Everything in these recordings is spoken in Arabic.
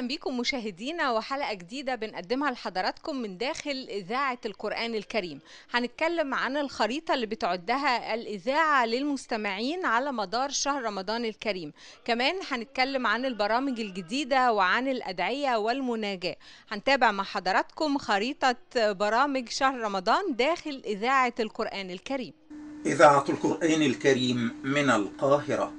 اهلا بيكم مشاهدينا وحلقه جديده بنقدمها لحضراتكم من داخل اذاعه القران الكريم هنتكلم عن الخريطه اللي بتعدها الاذاعه للمستمعين على مدار شهر رمضان الكريم كمان هنتكلم عن البرامج الجديده وعن الادعيه والمناجاه هنتابع مع حضراتكم خريطه برامج شهر رمضان داخل اذاعه القران الكريم اذاعه القران الكريم من القاهره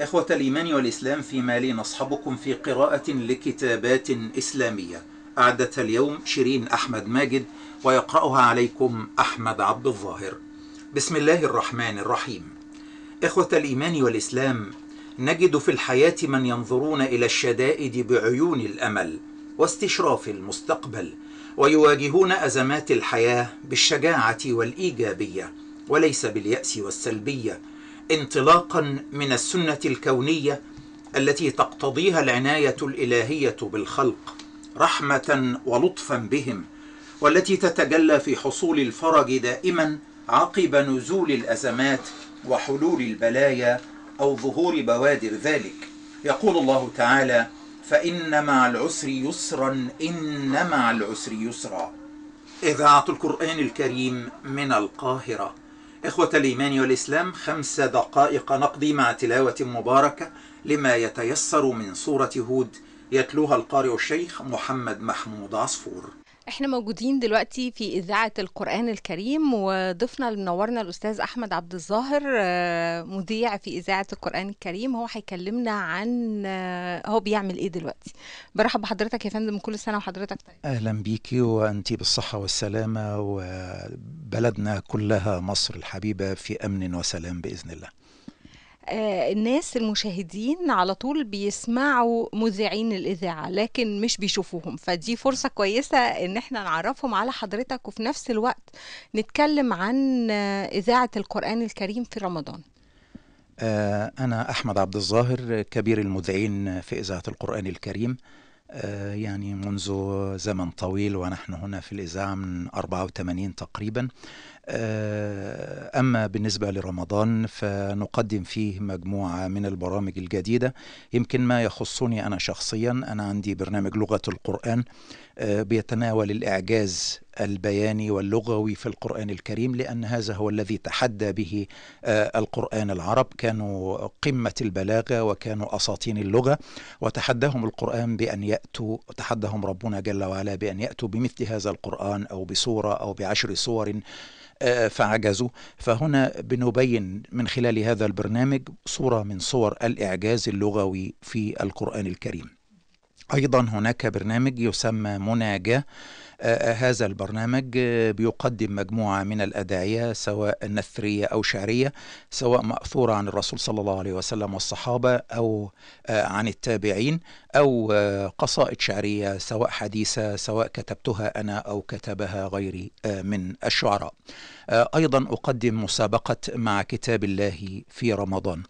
إخوة الإيمان والإسلام في مالي نصحبكم في قراءة لكتابات إسلامية أعدتها اليوم شيرين أحمد ماجد ويقرأها عليكم أحمد عبد الظاهر بسم الله الرحمن الرحيم إخوة الإيمان والإسلام نجد في الحياة من ينظرون إلى الشدائد بعيون الأمل واستشراف المستقبل ويواجهون أزمات الحياة بالشجاعة والإيجابية وليس باليأس والسلبية انطلاقا من السنة الكونية التي تقتضيها العناية الإلهية بالخلق رحمة ولطفا بهم والتي تتجلى في حصول الفرج دائما عقب نزول الأزمات وحلول البلايا أو ظهور بوادر ذلك يقول الله تعالى فإن مع العسر يسرا إن مع العسر يسرا إذاعة القرآن الكريم من القاهرة إخوة الإيمان والإسلام خمس دقائق نقضي مع تلاوة مباركة لما يتيسر من سورة هود يتلوها القارئ الشيخ محمد محمود عصفور احنا موجودين دلوقتي في إذاعة القرآن الكريم وضيفنا اللي منورنا الأستاذ أحمد عبد الظاهر آه، مذيع في إذاعة القرآن الكريم هو هيكلمنا عن آه، هو بيعمل إيه دلوقتي برحب بحضرتك يا فندم كل سنة وحضرتك طيب أهلا بيكي وأنت بالصحة والسلامة وبلدنا كلها مصر الحبيبة في أمن وسلام بإذن الله آه، الناس المشاهدين على طول بيسمعوا مذيعين الإذاعة لكن مش بيشوفوهم فدي فرصة كويسة إن احنا نعرفهم على حضرتك وفي نفس الوقت نتكلم عن إذاعة القرآن الكريم في رمضان آه، أنا أحمد عبد الظاهر كبير المذيعين في إذاعة القرآن الكريم آه، يعني منذ زمن طويل ونحن هنا في الإذاعة من 84 تقريبا آه، أما بالنسبة لرمضان فنقدم فيه مجموعة من البرامج الجديدة يمكن ما يخصني أنا شخصيا أنا عندي برنامج لغة القرآن آه، بيتناول الإعجاز البياني واللغوي في القرآن الكريم لأن هذا هو الذي تحدى به آه، القرآن العرب كانوا قمة البلاغة وكانوا أساطين اللغة وتحداهم القرآن بأن يأتوا تحدهم ربنا جل وعلا بأن يأتوا بمثل هذا القرآن أو بصورة أو بعشر صور آه، فعجزوا فهنا بنبين من خلال هذا البرنامج صورة من صور الإعجاز اللغوي في القرآن الكريم أيضا هناك برنامج يسمى مناجاة هذا البرنامج بيقدم مجموعة من الأدعية سواء نثرية أو شعرية سواء مأثورة عن الرسول صلى الله عليه وسلم والصحابة أو آه، عن التابعين أو آه، قصائد شعرية سواء حديثة سواء كتبتها أنا أو كتبها غيري آه، من الشعراء أيضا أقدم مسابقة مع كتاب الله في رمضان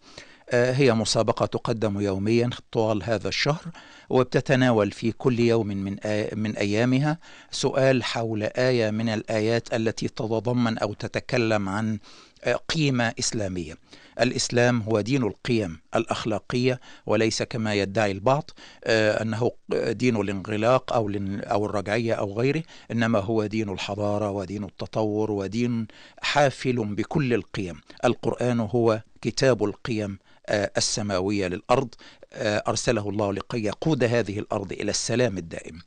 آه، هي مسابقة تقدم يوميا طوال هذا الشهر وبتتناول في كل يوم من من أيامها سؤال حول آية من الآيات التي تتضمن أو تتكلم عن آه، قيمة إسلامية. الإسلام هو دين القيم الأخلاقية وليس كما يدعي البعض آه، أنه دين الانغلاق أو أو الرجعية أو غيره، إنما هو دين الحضارة ودين التطور ودين حافل بكل القيم. القرآن هو كتاب القيم آه، السماوية للأرض آه، أرسله الله لكي يقود هذه الأرض إلى السلام الدائم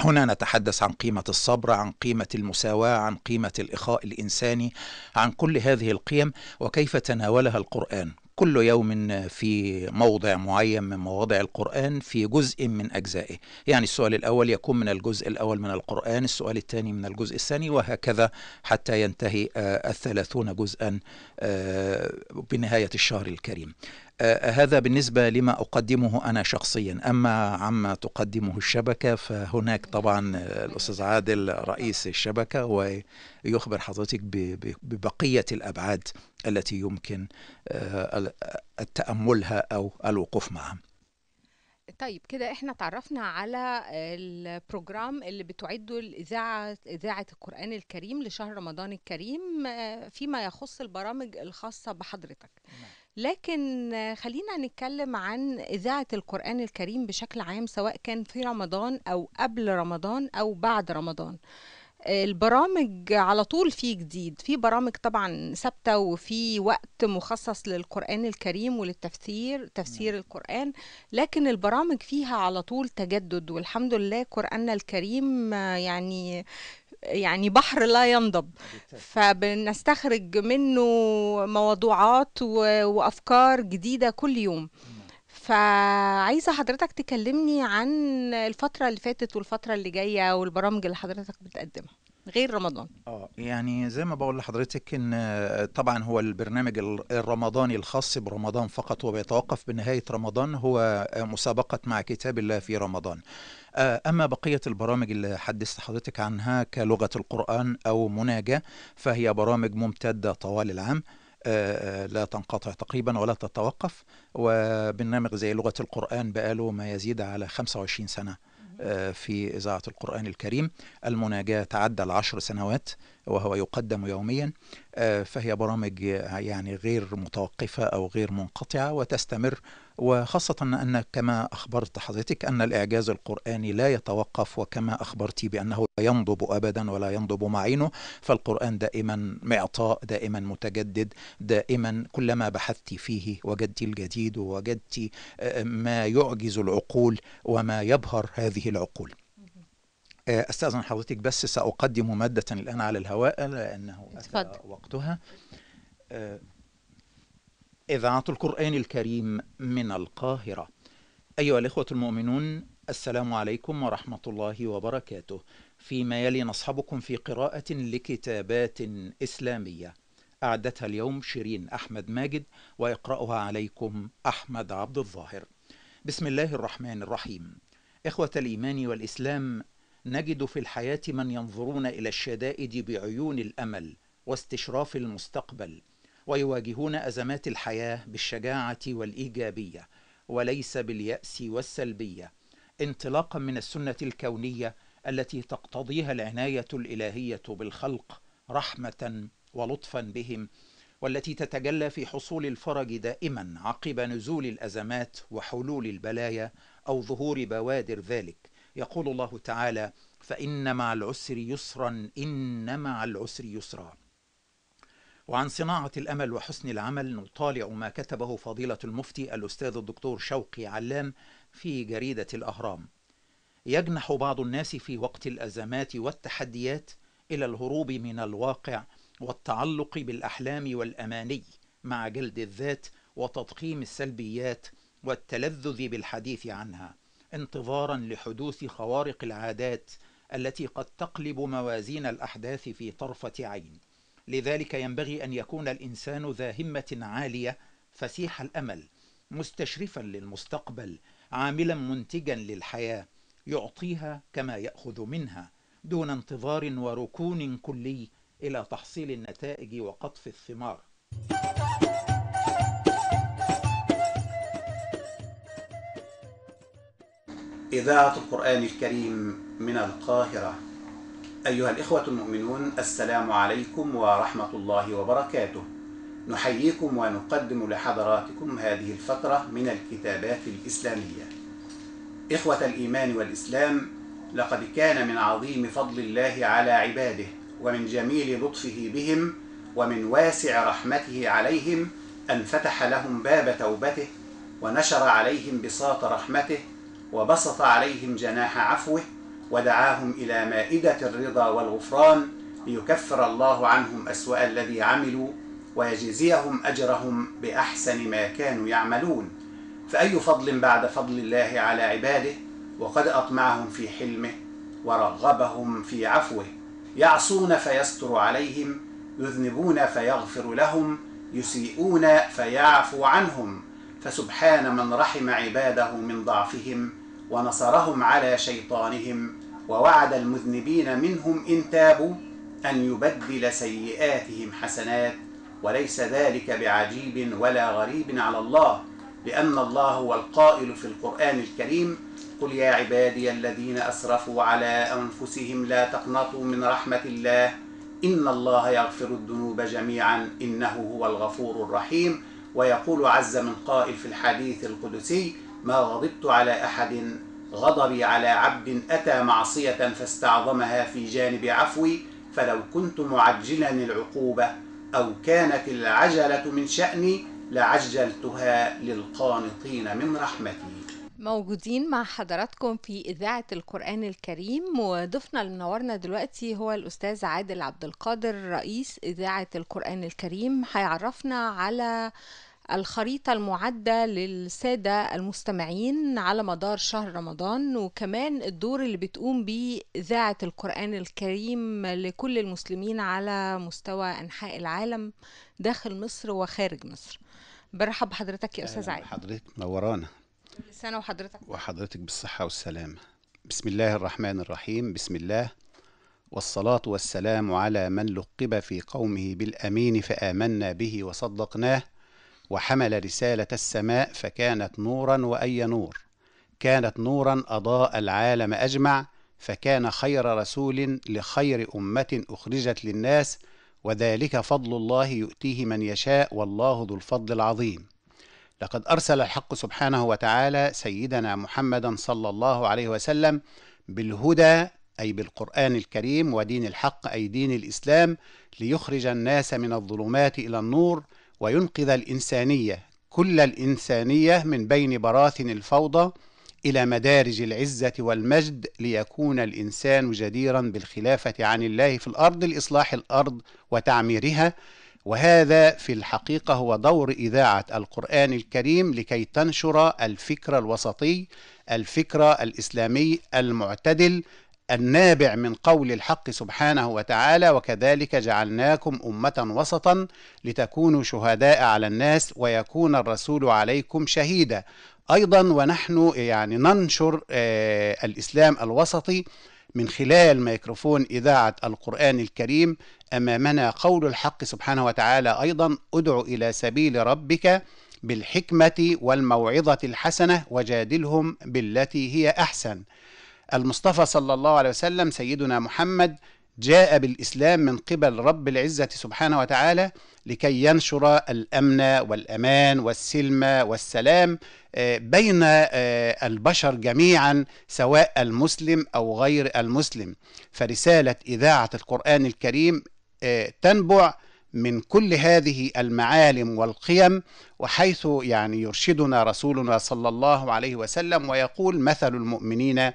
هنا نتحدث عن قيمة الصبر عن قيمة المساواة عن قيمة الإخاء الإنساني عن كل هذه القيم وكيف تناولها القرآن كل يوم في موضع معين من مواضع القرآن في جزء من أجزائه يعني السؤال الأول يكون من الجزء الأول من القرآن السؤال الثاني من الجزء الثاني وهكذا حتى ينتهي آه، الثلاثون جزءا آه، بنهاية الشهر الكريم آه، هذا بالنسبة لما أقدمه أنا شخصيا أما عما تقدمه الشبكة فهناك طبعا الأستاذ عادل رئيس الشبكة ويخبر حضرتك ببقية الأبعاد التي يمكن آه، التاملها أو الوقوف معها طيب كده احنا تعرفنا على البروجرام اللي بتعده الاذاعه اذاعه القران الكريم لشهر رمضان الكريم آه، فيما يخص البرامج الخاصه بحضرتك نعم. لكن خلينا نتكلم عن إذاعة القرآن الكريم بشكل عام سواء كان في رمضان أو قبل رمضان أو بعد رمضان البرامج على طول في جديد في برامج طبعا ثابته وفي وقت مخصص للقران الكريم وللتفسير تفسير نعم. القران لكن البرامج فيها على طول تجدد والحمد لله قراننا الكريم يعني يعني بحر لا ينضب فبنستخرج منه موضوعات وافكار جديده كل يوم نعم. فعايزه حضرتك تكلمني عن الفتره اللي فاتت والفتره اللي جايه والبرامج اللي حضرتك بتقدمها غير رمضان اه يعني زي ما بقول لحضرتك ان آه، طبعا هو البرنامج الرمضاني الخاص برمضان فقط وبيتوقف بنهايه رمضان هو آه، مسابقه مع كتاب الله في رمضان آه، أما بقية البرامج اللي حدثت حضرتك عنها كلغة القرآن أو مناجاة فهي برامج ممتدة طوال العام آه، آه، لا تنقطع تقريبا ولا تتوقف وبرنامج زي لغة القرآن بقاله ما يزيد على 25 سنة في إذاعة القرآن الكريم المناجاة تعدى العشر سنوات وهو يقدم يوميا فهي برامج يعني غير متوقفة أو غير منقطعة وتستمر وخاصة أن كما أخبرت حضرتك أن الإعجاز القرآني لا يتوقف وكما أخبرتي بأنه لا ينضب أبدا ولا ينضب معينه فالقرآن دائما معطاء دائما متجدد دائما كلما بحثت فيه وجدت الجديد ووجدت آه، ما يعجز العقول وما يبهر هذه العقول آه، استاذن حضرتك بس ساقدم ماده الان على الهواء لانه اتفضل. وقتها آه، إذاعة القرآن الكريم من القاهرة أيها الإخوة المؤمنون السلام عليكم ورحمة الله وبركاته فيما يلي نصحبكم في قراءة لكتابات إسلامية أعدتها اليوم شيرين أحمد ماجد ويقرأها عليكم أحمد عبد الظاهر بسم الله الرحمن الرحيم إخوة الإيمان والإسلام نجد في الحياة من ينظرون إلى الشدائد بعيون الأمل واستشراف المستقبل ويواجهون أزمات الحياة بالشجاعة والإيجابية وليس باليأس والسلبية انطلاقا من السنة الكونية التي تقتضيها العناية الإلهية بالخلق رحمة ولطفا بهم والتي تتجلى في حصول الفرج دائما عقب نزول الأزمات وحلول البلايا أو ظهور بوادر ذلك يقول الله تعالى فإن مع العسر يسرا إن مع العسر يسرا وعن صناعة الأمل وحسن العمل نطالع ما كتبه فضيلة المفتي الأستاذ الدكتور شوقي علام في جريدة الأهرام يجنح بعض الناس في وقت الأزمات والتحديات إلى الهروب من الواقع والتعلق بالأحلام والأماني مع جلد الذات وتضخيم السلبيات والتلذذ بالحديث عنها انتظارا لحدوث خوارق العادات التي قد تقلب موازين الأحداث في طرفة عين لذلك ينبغي أن يكون الإنسان ذا همة عالية فسيح الأمل مستشرفا للمستقبل عاملا منتجا للحياة يعطيها كما يأخذ منها دون انتظار وركون كلي إلى تحصيل النتائج وقطف الثمار إذاعة القرآن الكريم من القاهرة أيها الإخوة المؤمنون السلام عليكم ورحمة الله وبركاته نحييكم ونقدم لحضراتكم هذه الفترة من الكتابات الإسلامية إخوة الإيمان والإسلام لقد كان من عظيم فضل الله على عباده ومن جميل لطفه بهم ومن واسع رحمته عليهم أن فتح لهم باب توبته ونشر عليهم بساط رحمته وبسط عليهم جناح عفوه ودعاهم إلى مائدة الرضا والغفران ليكفر الله عنهم أسوأ الذي عملوا ويجزيهم أجرهم بأحسن ما كانوا يعملون فأي فضل بعد فضل الله على عباده وقد أطمعهم في حلمه ورغبهم في عفوه يعصون فيستر عليهم يذنبون فيغفر لهم يسيئون فيعفو عنهم فسبحان من رحم عباده من ضعفهم ونصرهم على شيطانهم ووعد المذنبين منهم إن تابوا أن يبدل سيئاتهم حسنات وليس ذلك بعجيب ولا غريب على الله لأن الله هو القائل في القرآن الكريم قل يا عبادي الذين أسرفوا على أنفسهم لا تقنطوا من رحمة الله إن الله يغفر الذنوب جميعا إنه هو الغفور الرحيم ويقول عز من قائل في الحديث القدسي ما غضبت على أحد غضبي على عبد أتى معصية فاستعظمها في جانب عفوي فلو كنت معجلا العقوبة أو كانت العجلة من شأني لعجلتها للقانطين من رحمتي موجودين مع حضراتكم في إذاعة القرآن الكريم وضيفنا اللي منورنا دلوقتي هو الأستاذ عادل عبد القادر رئيس إذاعة القرآن الكريم هيعرفنا على الخريطة المعدة للسادة المستمعين على مدار شهر رمضان وكمان الدور اللي بتقوم بيه إذاعة القرآن الكريم لكل المسلمين على مستوى أنحاء العالم داخل مصر وخارج مصر برحب بحضرتك يا أستاذ عادل حضرتك منورانا كل سنة وحضرتك وحضرتك بالصحة والسلامة بسم الله الرحمن الرحيم بسم الله والصلاة والسلام على من لقب في قومه بالأمين فآمنا به وصدقناه وحمل رسالة السماء فكانت نورا وأي نور كانت نورا أضاء العالم أجمع فكان خير رسول لخير أمة أخرجت للناس وذلك فضل الله يؤتيه من يشاء والله ذو الفضل العظيم لقد أرسل الحق سبحانه وتعالى سيدنا محمدا صلى الله عليه وسلم بالهدى أي بالقرآن الكريم ودين الحق أي دين الإسلام ليخرج الناس من الظلمات إلى النور وينقذ الإنسانية كل الإنسانية من بين براثن الفوضى إلى مدارج العزة والمجد ليكون الإنسان جديرا بالخلافة عن الله في الأرض لإصلاح الأرض وتعميرها وهذا في الحقيقة هو دور إذاعة القرآن الكريم لكي تنشر الفكر الوسطي الفكر الإسلامي المعتدل النابع من قول الحق سبحانه وتعالى وكذلك جعلناكم أمة وسطا لتكونوا شهداء على الناس ويكون الرسول عليكم شهيدا أيضا ونحن يعني ننشر آه، الإسلام الوسطي من خلال ميكروفون إذاعة القرآن الكريم أمامنا قول الحق سبحانه وتعالى أيضا أدع إلى سبيل ربك بالحكمة والموعظة الحسنة وجادلهم بالتي هي أحسن المصطفى صلى الله عليه وسلم سيدنا محمد جاء بالإسلام من قبل رب العزة سبحانه وتعالى لكي ينشر الأمن والأمان والسلم والسلام آه، بين آه، البشر جميعا سواء المسلم أو غير المسلم فرسالة إذاعة القرآن الكريم آه، تنبع من كل هذه المعالم والقيم وحيث يعني يرشدنا رسولنا صلى الله عليه وسلم ويقول مثل المؤمنين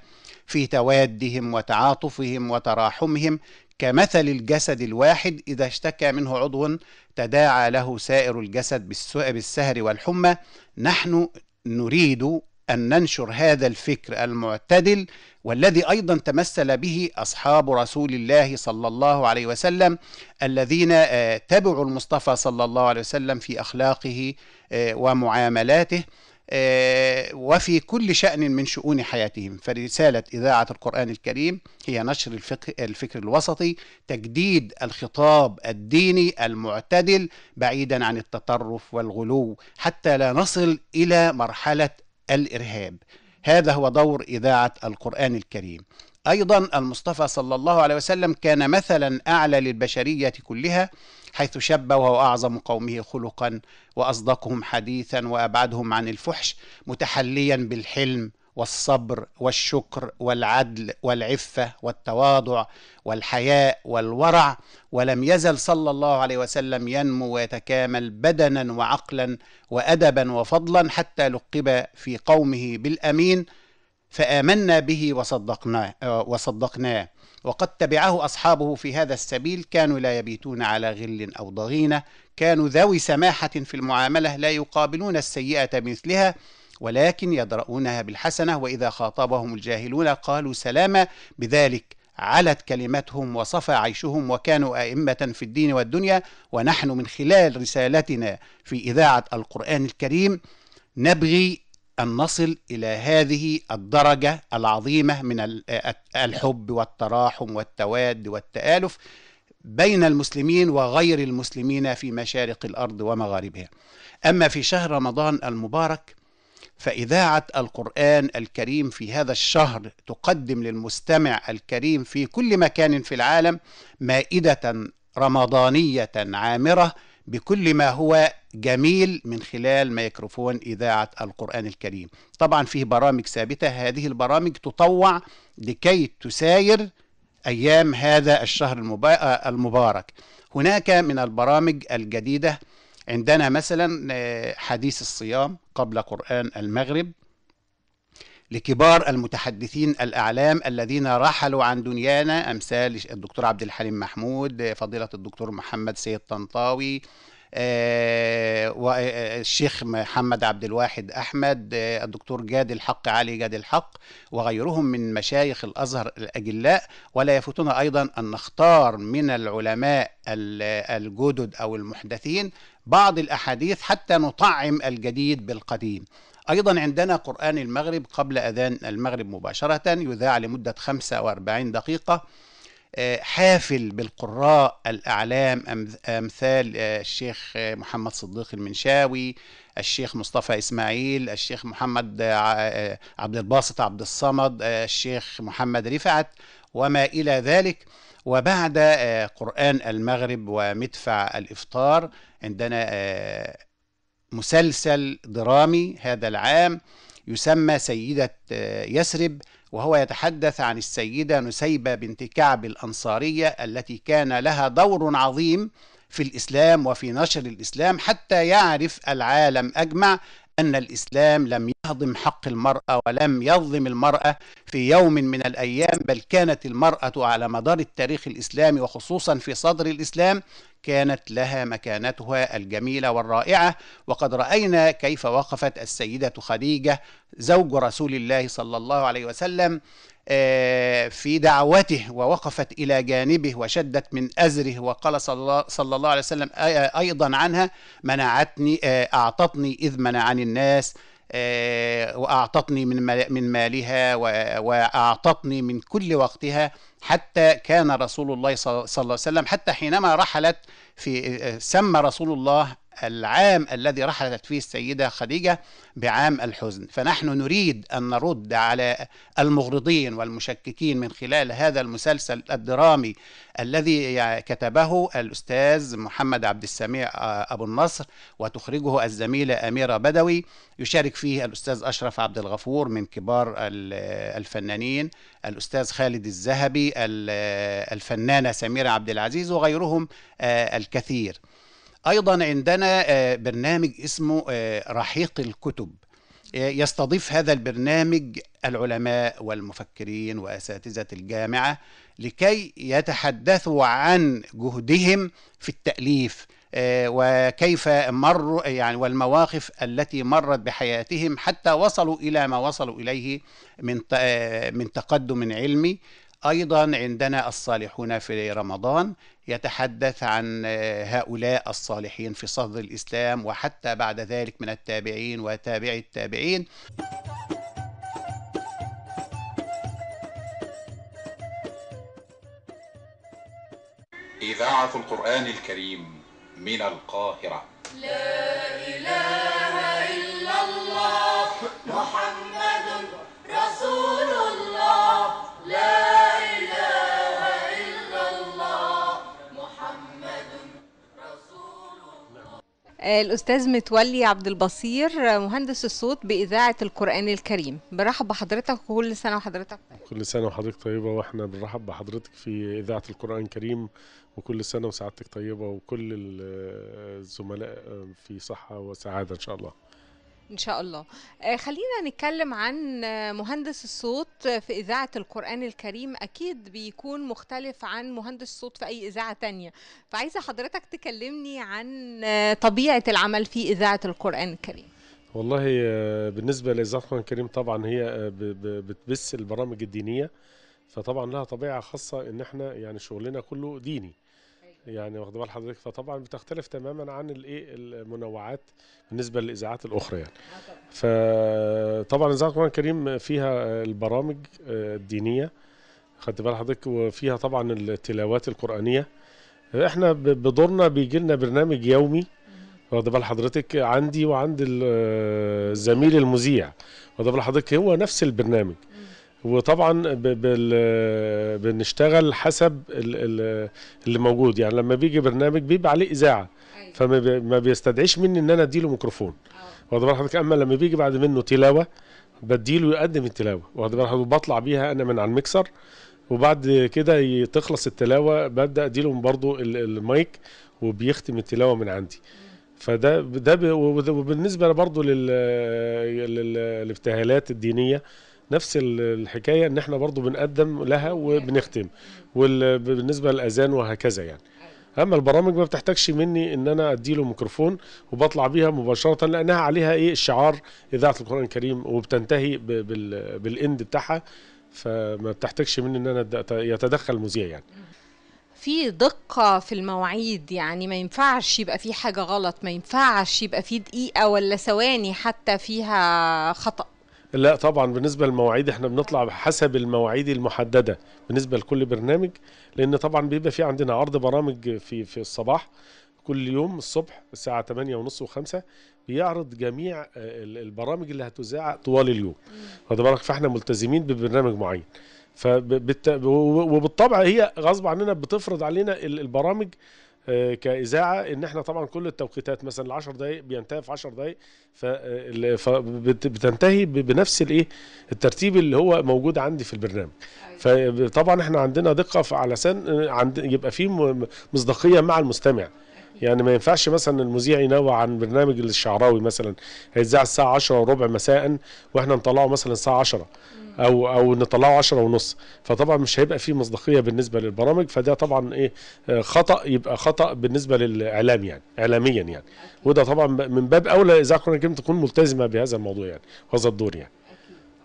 في توادهم وتعاطفهم وتراحمهم كمثل الجسد الواحد إذا اشتكى منه عضو تداعى له سائر الجسد بالسهر والحمى نحن نريد أن ننشر هذا الفكر المعتدل والذي أيضا تمثل به أصحاب رسول الله صلى الله عليه وسلم الذين آه، تبعوا المصطفى صلى الله عليه وسلم في أخلاقه آه، ومعاملاته آه، وفي كل شأن من شؤون حياتهم فرسالة إذاعة القرآن الكريم هي نشر الفقه الفكر الوسطي تجديد الخطاب الديني المعتدل بعيدا عن التطرف والغلو حتى لا نصل إلى مرحلة الإرهاب هذا هو دور إذاعة القرآن الكريم أيضا المصطفى صلى الله عليه وسلم كان مثلا أعلى للبشرية كلها حيث شب وهو أعظم قومه خلقا وأصدقهم حديثا وأبعدهم عن الفحش متحليا بالحلم والصبر والشكر والعدل والعفه والتواضع والحياء والورع ولم يزل صلى الله عليه وسلم ينمو ويتكامل بدنا وعقلا وادبا وفضلا حتى لقب في قومه بالامين فامنا به وصدقناه وصدقناه وقد تبعه اصحابه في هذا السبيل كانوا لا يبيتون على غل او ضغينه كانوا ذوي سماحه في المعامله لا يقابلون السيئه بمثلها ولكن يدرؤونها بالحسنة وإذا خاطبهم الجاهلون قالوا سلاما بذلك علت كلمتهم وصفى عيشهم وكانوا أئمة في الدين والدنيا ونحن من خلال رسالتنا في إذاعة القرآن الكريم نبغي أن نصل إلى هذه الدرجة العظيمة من الحب والتراحم والتواد والتآلف بين المسلمين وغير المسلمين في مشارق الأرض ومغاربها أما في شهر رمضان المبارك فإذاعة القرآن الكريم في هذا الشهر تقدم للمستمع الكريم في كل مكان في العالم مائدة رمضانية عامرة بكل ما هو جميل من خلال ميكروفون إذاعة القرآن الكريم طبعا فيه برامج ثابتة هذه البرامج تطوع لكي تساير أيام هذا الشهر آه، المبارك هناك من البرامج الجديدة عندنا مثلا آه، حديث الصيام قبل قرآن المغرب لكبار المتحدثين الأعلام الذين رحلوا عن دنيانا أمثال الدكتور عبد الحليم محمود فضيلة الدكتور محمد سيد طنطاوي آه، والشيخ آه، محمد عبد الواحد أحمد آه، الدكتور جاد الحق علي جاد الحق وغيرهم من مشايخ الأزهر الأجلاء ولا يفوتنا أيضا أن نختار من العلماء الجدد أو المحدثين بعض الأحاديث حتى نطعم الجديد بالقديم أيضا عندنا قرآن المغرب قبل أذان المغرب مباشرة يذاع لمدة 45 دقيقة آه، حافل بالقراء الأعلام أمثال آه، الشيخ آه، محمد صديق المنشاوي الشيخ مصطفى إسماعيل الشيخ محمد عبد الباسط عبد الصمد الشيخ محمد رفعت وما إلى ذلك وبعد قرآن المغرب ومدفع الإفطار عندنا مسلسل درامي هذا العام يسمى سيدة يسرب وهو يتحدث عن السيدة نسيبة بنت كعب الأنصارية التي كان لها دور عظيم في الإسلام وفي نشر الإسلام حتى يعرف العالم أجمع أن الإسلام لم يهضم حق المرأة ولم يظلم المرأة في يوم من الأيام بل كانت المرأة على مدار التاريخ الإسلامي وخصوصا في صدر الإسلام كانت لها مكانتها الجميلة والرائعة وقد رأينا كيف وقفت السيدة خديجة زوج رسول الله صلى الله عليه وسلم آه، في دعوته ووقفت إلى جانبه وشدت من أزره وقال صلى الله عليه وسلم أيضا عنها منعتني آه، أعطتني إذ منعني الناس آه، وأعطتني من من مالها وأعطتني من كل وقتها حتى كان رسول الله صلى الله عليه وسلم حتى حينما رحلت في آه، سمى رسول الله العام الذي رحلت فيه السيدة خديجة بعام الحزن فنحن نريد أن نرد على المغرضين والمشككين من خلال هذا المسلسل الدرامي الذي كتبه الأستاذ محمد عبد السميع آه، أبو النصر وتخرجه الزميلة أميرة بدوي يشارك فيه الأستاذ أشرف عبد الغفور من كبار الفنانين الأستاذ خالد الذهبي الفنانة سميرة عبد العزيز وغيرهم آه، الكثير ايضا عندنا آه، برنامج اسمه آه، رحيق الكتب آه، يستضيف هذا البرنامج العلماء والمفكرين واساتذه الجامعه لكي يتحدثوا عن جهدهم في التاليف وكيف مروا يعني والمواقف التي مرت بحياتهم حتى وصلوا الى ما وصلوا اليه من من تقدم علمي أيضا عندنا الصالحون في رمضان يتحدث عن آه، هؤلاء الصالحين في صدر الإسلام وحتى بعد ذلك من التابعين وتابعي التابعين إذاعة القرآن الكريم من القاهرة لا إله الأستاذ متولي عبد البصير مهندس الصوت بإذاعة القرآن الكريم برحب بحضرتك كل سنة وحضرتك طيب كل سنة وحضرتك طيبة وإحنا بنرحب بحضرتك في إذاعة القرآن الكريم وكل سنة وسعادتك طيبة وكل الزملاء آه، آه، في صحة وسعادة إن شاء الله إن شاء الله آه، خلينا نتكلم عن مهندس الصوت في إذاعة القرآن الكريم أكيد بيكون مختلف عن مهندس الصوت في أي إذاعة تانية فعايزة حضرتك تكلمني عن آه، طبيعة العمل في إذاعة القرآن الكريم والله آه، بالنسبة لإذاعة القرآن الكريم طبعا هي بتبث البرامج الدينية فطبعا لها طبيعة خاصة إن إحنا يعني شغلنا كله ديني يعني واخد بال حضرتك فطبعا بتختلف تماما عن الايه المنوعات بالنسبه للاذاعات الاخرى يعني آه، فطبعا اذاعه القران الكريم فيها البرامج آه، الدينيه خدت بال حضرتك وفيها طبعا التلاوات القرانيه احنا بدورنا بيجي لنا برنامج يومي واخد بال حضرتك عندي وعند آه، الزميل المذيع واخد بال حضرتك هو نفس البرنامج وطبعا بنشتغل حسب اللي موجود يعني لما بيجي برنامج بيبقى عليه اذاعه أيوة. فما بيستدعيش مني ان انا اديله ميكروفون آه. واخد بال حضرتك اما لما بيجي بعد منه تلاوه بديله يقدم التلاوه واخد بال حضرتك بطلع بيها انا من على المكسر وبعد كده تخلص التلاوه ببدا اديلهم برضو المايك وبيختم التلاوه من عندي فده ده وبالنسبه برضو للابتهالات الدينيه نفس الحكايه ان احنا برضو بنقدم لها وبنختم وبالنسبه للاذان وهكذا يعني اما البرامج ما بتحتاجش مني ان انا اديله ميكروفون وبطلع بيها مباشره لانها عليها ايه الشعار اذاعه القران الكريم وبتنتهي بالاند بتاعها فما بتحتاجش مني ان انا يتدخل المذيع يعني في دقة في المواعيد يعني ما ينفعش يبقى في حاجة غلط ما ينفعش يبقى في دقيقة ولا ثواني حتى فيها خطأ لا طبعا بالنسبه للمواعيد احنا بنطلع بحسب المواعيد المحدده بالنسبه لكل برنامج لان طبعا بيبقى في عندنا عرض برامج في في الصباح كل يوم الصبح الساعه 8 ونص و5 بيعرض جميع آه، البرامج اللي هتذاع طوال اليوم واخد بالك فاحنا ملتزمين ببرنامج معين فبالت... وبالطبع هي غصب عننا بتفرض علينا البرامج آه، كاذاعه ان احنا طبعا كل التوقيتات مثلا ال 10 دقائق بينتهي في 10 دقائق فبتنتهي بنفس الايه الترتيب اللي هو موجود عندي في البرنامج أيوة. فطبعا احنا عندنا دقه علشان آه، عند يبقى في مصداقيه مع المستمع يعني ما ينفعش مثلا المذيع ينوع عن برنامج الشعراوي مثلا هيتذاع الساعه 10 وربع مساء واحنا نطلعه مثلا الساعه 10 او او نطلعه 10 ونص فطبعا مش هيبقى فيه مصداقيه بالنسبه للبرامج فده طبعا ايه آه، خطا يبقى خطا بالنسبه للاعلام يعني اعلاميا يعني وده طبعا من باب اولى اذاعه كنا كنت تكون ملتزمه بهذا الموضوع يعني وهذا الدور يعني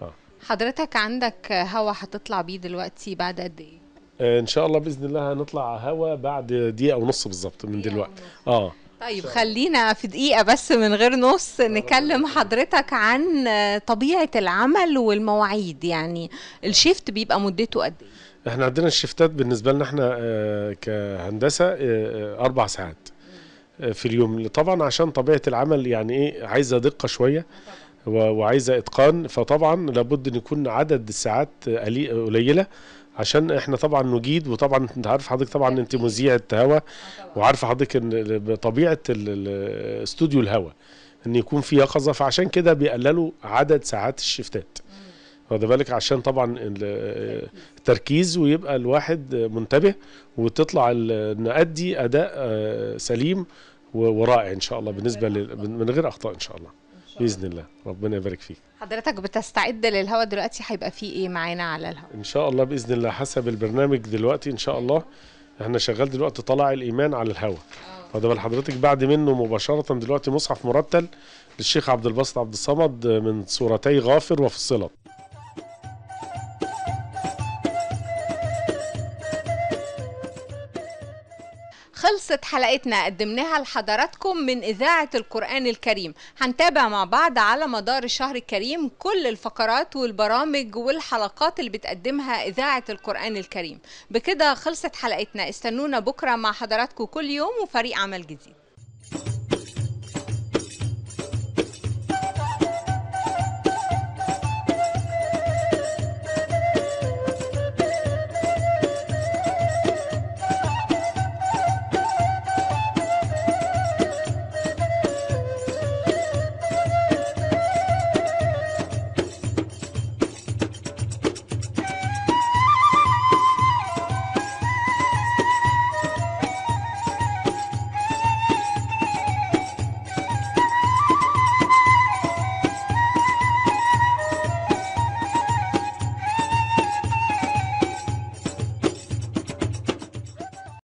آه. حضرتك عندك هوا هتطلع بيه دلوقتي بعد قد ايه ان شاء الله باذن الله هنطلع هوا بعد دقيقه ونص بالظبط من دلوقتي اه طيب خلينا في دقيقة بس من غير نص نكلم حضرتك عن طبيعة العمل والمواعيد يعني الشيفت بيبقى مدته قد ايه؟ احنا عندنا الشيفتات بالنسبة لنا احنا آه، كهندسة آه، آه، أربع ساعات في اليوم طبعا عشان طبيعة العمل يعني ايه عايزة دقة شوية وعايزة إتقان فطبعا لابد أن يكون عدد الساعات قليلة عشان احنا طبعا نجيد وطبعا انت عارف حضرتك طبعا انت مذيعه هوا وعارفه حضرتك ان طبيعه استوديو الهوا ان يكون في يقظه فعشان كده بيقللوا عدد ساعات الشفتات واخد بالك عشان طبعا التركيز ويبقى الواحد منتبه وتطلع نأدي اداء آه، سليم ورائع ان شاء الله بالنسبه من غير اخطاء ان شاء الله باذن الله ربنا يبارك فيك حضرتك بتستعد للهواء دلوقتي هيبقى فيه ايه معانا على الهوا ان شاء الله باذن الله حسب البرنامج دلوقتي ان شاء الله احنا شغال دلوقتي طلع الايمان على الهواء آه. فده لحضرتك بعد منه مباشره دلوقتي مصحف مرتل للشيخ عبد الباسط عبد الصمد من سورتي غافر وفصلت خلصت حلقتنا قدمناها لحضراتكم من إذاعة القرآن الكريم هنتابع مع بعض على مدار الشهر الكريم كل الفقرات والبرامج والحلقات اللي بتقدمها إذاعة القرآن الكريم بكده خلصت حلقتنا استنونا بكرة مع حضراتكم كل يوم وفريق عمل جديد